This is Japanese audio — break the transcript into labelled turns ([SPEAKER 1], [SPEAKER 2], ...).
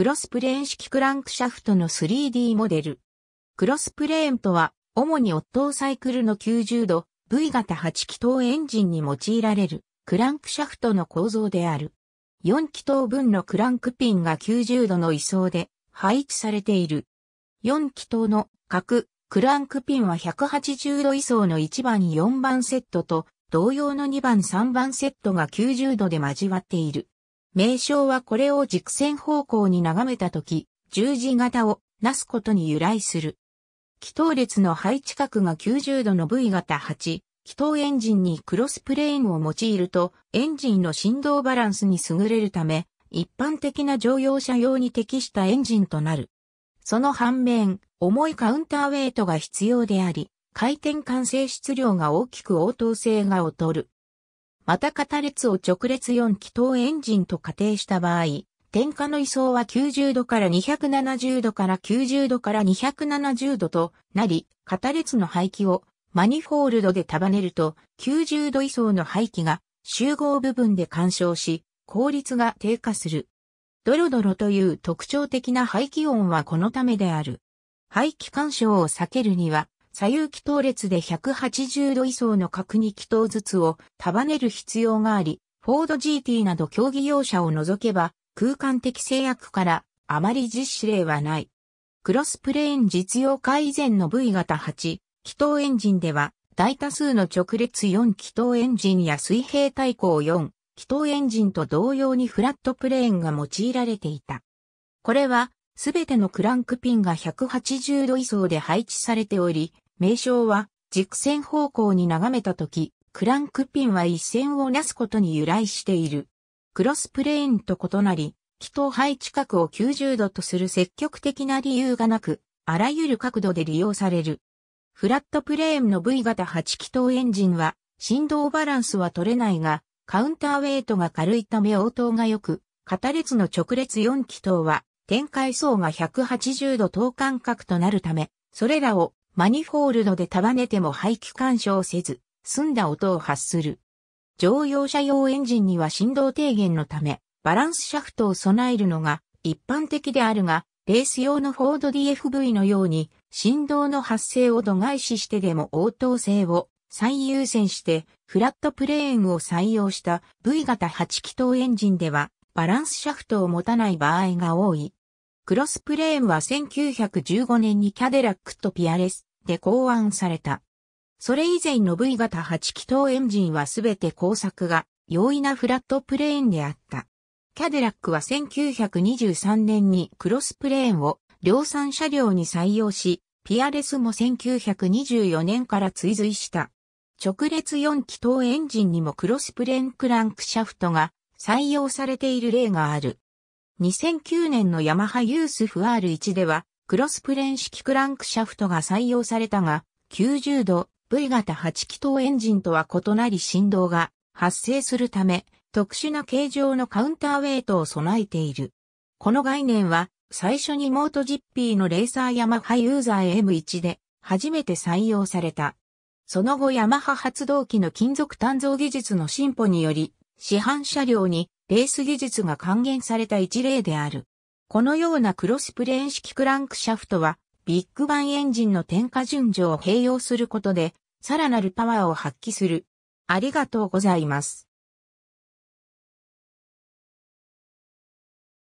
[SPEAKER 1] クロスプレーン式クランクシャフトの 3D モデル。クロスプレーンとは、主にオットーサイクルの90度、V 型8気筒エンジンに用いられる、クランクシャフトの構造である。4気筒分のクランクピンが90度の位相で配置されている。4気筒の角、クランクピンは180度位相の1番4番セットと同様の2番3番セットが90度で交わっている。名称はこれを軸線方向に眺めたとき、十字型をなすことに由来する。気筒列の配置角が90度の V 型8、気筒エンジンにクロスプレーンを用いると、エンジンの振動バランスに優れるため、一般的な乗用車用に適したエンジンとなる。その反面、重いカウンターウェイトが必要であり、回転完成質量が大きく応答性が劣る。また片列を直列4気筒エンジンと仮定した場合、点火の位相は90度から270度から90度から270度となり、片列の排気をマニフォールドで束ねると90度位相の排気が集合部分で干渉し、効率が低下する。ドロドロという特徴的な排気音はこのためである。排気干渉を避けるには、左右気筒列で180度以上の角に気筒ずつを束ねる必要があり、フォード GT など競技用車を除けば、空間的制約からあまり実施例はない。クロスプレーン実用化以前の V 型8、気筒エンジンでは、大多数の直列4気筒エンジンや水平対向4気筒エンジンと同様にフラットプレーンが用いられていた。これは、すべてのクランクピンが180度以上で配置されており、名称は、軸線方向に眺めたとき、クランクピンは一線をなすことに由来している。クロスプレーンと異なり、気頭配置角を90度とする積極的な理由がなく、あらゆる角度で利用される。フラットプレーンの V 型8気筒エンジンは、振動バランスは取れないが、カウンターウェイトが軽いため応答が良く、片列の直列4気筒は、展開層が180度等間隔となるため、それらをマニフォールドで束ねても排気干渉せず、澄んだ音を発する。乗用車用エンジンには振動低減のため、バランスシャフトを備えるのが一般的であるが、レース用のフォード DFV のように、振動の発生を度外視してでも応答性を最優先して、フラットプレーンを採用した V 型8気筒エンジンでは、バランスシャフトを持たない場合が多い。クロスプレーンは1915年にキャデラックとピアレスで考案された。それ以前の V 型8気筒エンジンはすべて工作が容易なフラットプレーンであった。キャデラックは1923年にクロスプレーンを量産車両に採用し、ピアレスも1924年から追随した。直列4気筒エンジンにもクロスプレーンクランクシャフトが採用されている例がある。2009年のヤマハユースフ R1 では、クロスプレーン式クランクシャフトが採用されたが、90度 V 型8気筒エンジンとは異なり振動が発生するため、特殊な形状のカウンターウェイトを備えている。この概念は、最初にモートジッピーのレーサーヤマハユーザー M1 で初めて採用された。その後ヤマハ発動機の金属鍛造技術の進歩により、市販車両にレース技術が還元された一例である。このようなクロスプレーン式クランクシャフトは、ビッグバンエンジンの点火順序を併用することで、さらなるパワーを発揮する。ありがとうございます。